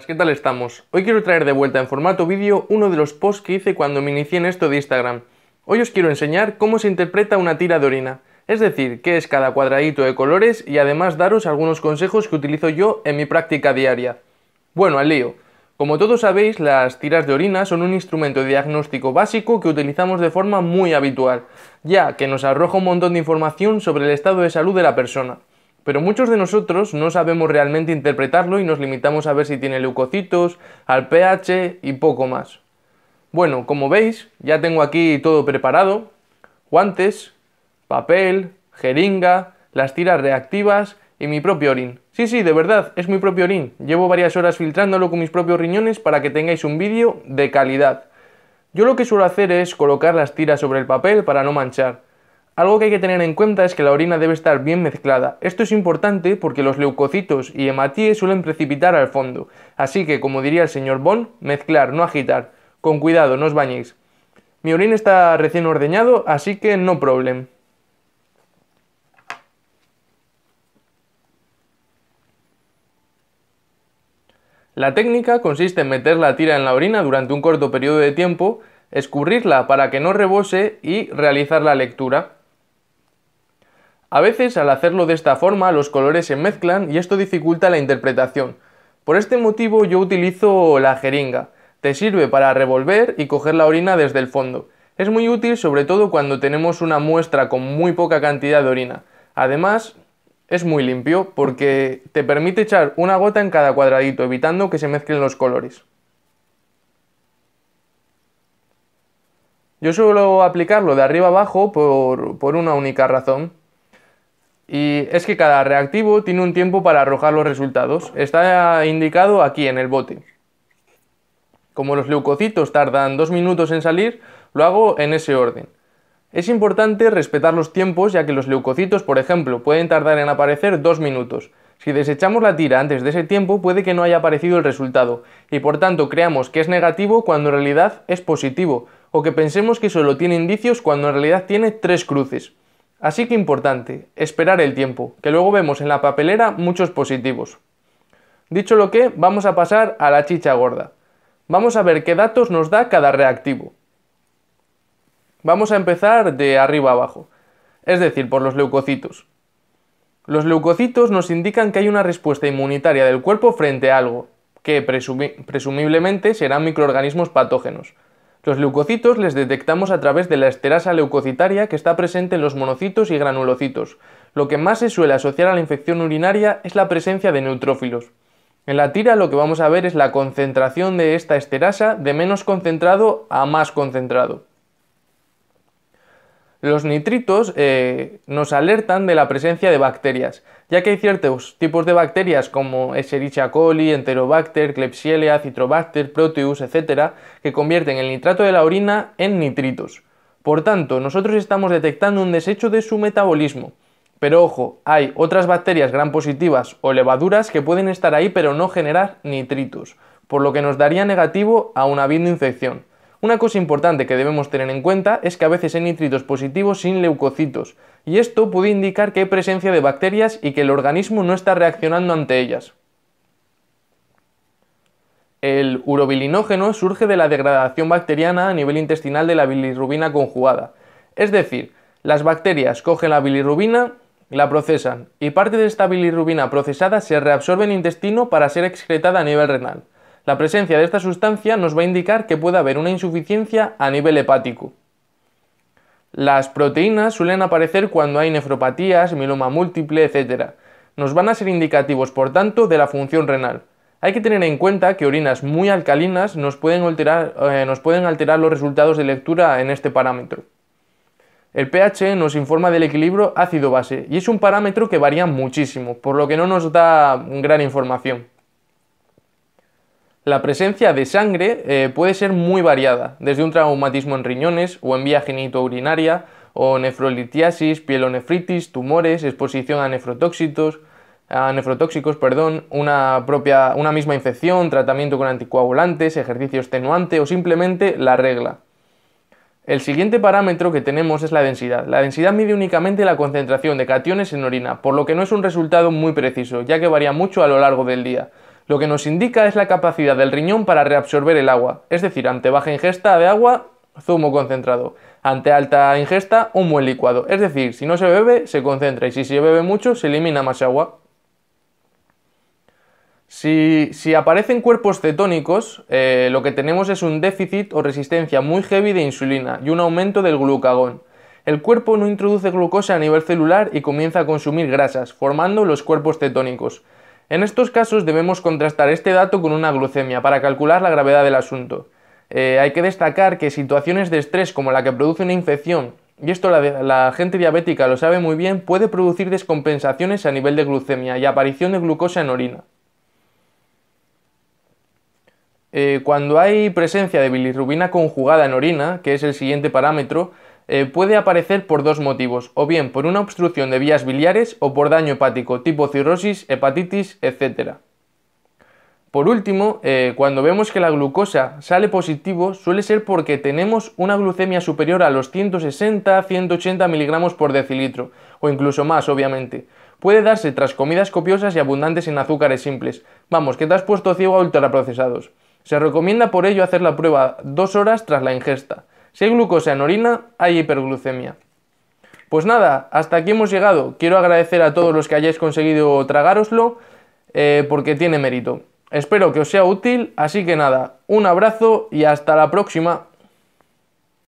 Pues, ¿Qué tal estamos? Hoy quiero traer de vuelta en formato vídeo uno de los posts que hice cuando me inicié en esto de Instagram. Hoy os quiero enseñar cómo se interpreta una tira de orina, es decir, qué es cada cuadradito de colores y además daros algunos consejos que utilizo yo en mi práctica diaria. Bueno, al lío. Como todos sabéis, las tiras de orina son un instrumento de diagnóstico básico que utilizamos de forma muy habitual, ya que nos arroja un montón de información sobre el estado de salud de la persona. Pero muchos de nosotros no sabemos realmente interpretarlo y nos limitamos a ver si tiene leucocitos, al pH y poco más. Bueno, como veis, ya tengo aquí todo preparado. Guantes, papel, jeringa, las tiras reactivas y mi propio orín. Sí, sí, de verdad, es mi propio orín. Llevo varias horas filtrándolo con mis propios riñones para que tengáis un vídeo de calidad. Yo lo que suelo hacer es colocar las tiras sobre el papel para no manchar. Algo que hay que tener en cuenta es que la orina debe estar bien mezclada. Esto es importante porque los leucocitos y hematíes suelen precipitar al fondo. Así que, como diría el señor Bond, mezclar, no agitar. Con cuidado, no os bañéis. Mi orina está recién ordeñado, así que no problem. La técnica consiste en meter la tira en la orina durante un corto periodo de tiempo, escurrirla para que no rebose y realizar la lectura. A veces al hacerlo de esta forma los colores se mezclan y esto dificulta la interpretación. Por este motivo yo utilizo la jeringa. Te sirve para revolver y coger la orina desde el fondo. Es muy útil sobre todo cuando tenemos una muestra con muy poca cantidad de orina. Además, es muy limpio porque te permite echar una gota en cada cuadradito, evitando que se mezclen los colores. Yo suelo aplicarlo de arriba abajo por, por una única razón, y es que cada reactivo tiene un tiempo para arrojar los resultados. Está indicado aquí en el bote. Como los leucocitos tardan dos minutos en salir, lo hago en ese orden. Es importante respetar los tiempos ya que los leucocitos, por ejemplo, pueden tardar en aparecer dos minutos. Si desechamos la tira antes de ese tiempo puede que no haya aparecido el resultado y por tanto creamos que es negativo cuando en realidad es positivo o que pensemos que solo tiene indicios cuando en realidad tiene tres cruces. Así que importante, esperar el tiempo, que luego vemos en la papelera muchos positivos. Dicho lo que, vamos a pasar a la chicha gorda. Vamos a ver qué datos nos da cada reactivo. Vamos a empezar de arriba abajo, es decir, por los leucocitos. Los leucocitos nos indican que hay una respuesta inmunitaria del cuerpo frente a algo, que presumiblemente serán microorganismos patógenos. Los leucocitos les detectamos a través de la esterasa leucocitaria que está presente en los monocitos y granulocitos. Lo que más se suele asociar a la infección urinaria es la presencia de neutrófilos. En la tira lo que vamos a ver es la concentración de esta esterasa de menos concentrado a más concentrado. Los nitritos eh, nos alertan de la presencia de bacterias, ya que hay ciertos tipos de bacterias como Escherichia coli, Enterobacter, Klebsiella, Citrobacter, Proteus, etc., que convierten el nitrato de la orina en nitritos. Por tanto, nosotros estamos detectando un desecho de su metabolismo. Pero ojo, hay otras bacterias gran positivas o levaduras que pueden estar ahí pero no generar nitritos, por lo que nos daría negativo a una infección. Una cosa importante que debemos tener en cuenta es que a veces hay nitritos positivos sin leucocitos, y esto puede indicar que hay presencia de bacterias y que el organismo no está reaccionando ante ellas. El urobilinógeno surge de la degradación bacteriana a nivel intestinal de la bilirrubina conjugada. Es decir, las bacterias cogen la bilirrubina, la procesan y parte de esta bilirrubina procesada se reabsorbe en el intestino para ser excretada a nivel renal. La presencia de esta sustancia nos va a indicar que puede haber una insuficiencia a nivel hepático. Las proteínas suelen aparecer cuando hay nefropatías, miloma múltiple, etc. Nos van a ser indicativos, por tanto, de la función renal. Hay que tener en cuenta que orinas muy alcalinas eh, nos pueden alterar los resultados de lectura en este parámetro. El pH nos informa del equilibrio ácido-base y es un parámetro que varía muchísimo, por lo que no nos da gran información. La presencia de sangre eh, puede ser muy variada, desde un traumatismo en riñones o en vía genitourinaria, o nefrolitiasis, pielonefritis, tumores, exposición a nefrotóxicos, a perdón, una, una misma infección, tratamiento con anticoagulantes, ejercicio extenuante o simplemente la regla. El siguiente parámetro que tenemos es la densidad. La densidad mide únicamente la concentración de cationes en orina, por lo que no es un resultado muy preciso, ya que varía mucho a lo largo del día lo que nos indica es la capacidad del riñón para reabsorber el agua, es decir, ante baja ingesta de agua, zumo concentrado, ante alta ingesta, un buen licuado, es decir, si no se bebe, se concentra y si se bebe mucho, se elimina más agua. Si, aparecen cuerpos cetónicos, eh, lo que tenemos es un déficit o resistencia muy heavy de insulina y un aumento del glucagón. El cuerpo no introduce glucosa a nivel celular y comienza a consumir grasas, formando los cuerpos cetónicos. En estos casos debemos contrastar este dato con una glucemia para calcular la gravedad del asunto. Eh, hay que destacar que situaciones de estrés como la que produce una infección, y esto la, gente diabética lo sabe muy bien, puede producir descompensaciones a nivel de glucemia y aparición de glucosa en orina. Eh, cuando hay presencia de bilirrubina conjugada en orina, que es el siguiente parámetro, eh, puede aparecer por dos motivos, o bien por una obstrucción de vías biliares o por daño hepático tipo cirrosis, hepatitis, etc. Por último, eh, cuando vemos que la glucosa sale positivo, suele ser porque tenemos una glucemia superior a los 160-180 miligramos por decilitro, o incluso más, obviamente. Puede darse tras comidas copiosas y abundantes en azúcares simples. Vamos, que te has puesto ciego a ultraprocesados. Se recomienda por ello hacer la prueba dos horas tras la ingesta. Si hay glucosa en orina, hay hiperglucemia. Pues nada, hasta aquí hemos llegado. Quiero agradecer a todos los que hayáis conseguido tragaroslo, eh, porque tiene mérito. Espero que os sea útil, así que nada, un abrazo y hasta la próxima.